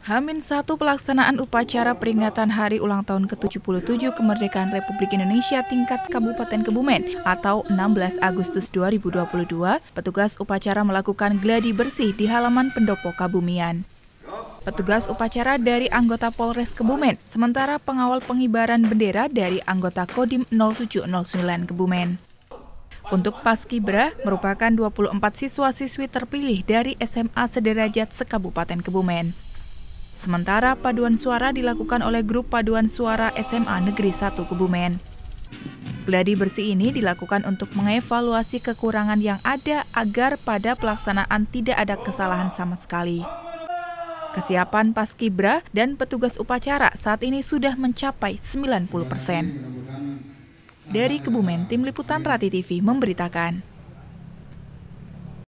Hamin satu pelaksanaan upacara peringatan hari ulang tahun ke-77 kemerdekaan Republik Indonesia tingkat Kabupaten Kebumen atau 16 Agustus 2022, petugas upacara melakukan gladi bersih di halaman pendopo Kabumian. Petugas upacara dari anggota Polres Kebumen, sementara pengawal pengibaran bendera dari anggota Kodim 0709 Kebumen. Untuk Paskibra merupakan 24 siswa-siswi terpilih dari SMA sederajat sekabupaten Kebumen. Sementara paduan suara dilakukan oleh grup paduan suara SMA Negeri 1 Kebumen. Gladi bersih ini dilakukan untuk mengevaluasi kekurangan yang ada agar pada pelaksanaan tidak ada kesalahan sama sekali. Kesiapan Paskibra dan petugas upacara saat ini sudah mencapai 90 persen. Dari Kebumen, Tim Liputan Rati TV memberitakan.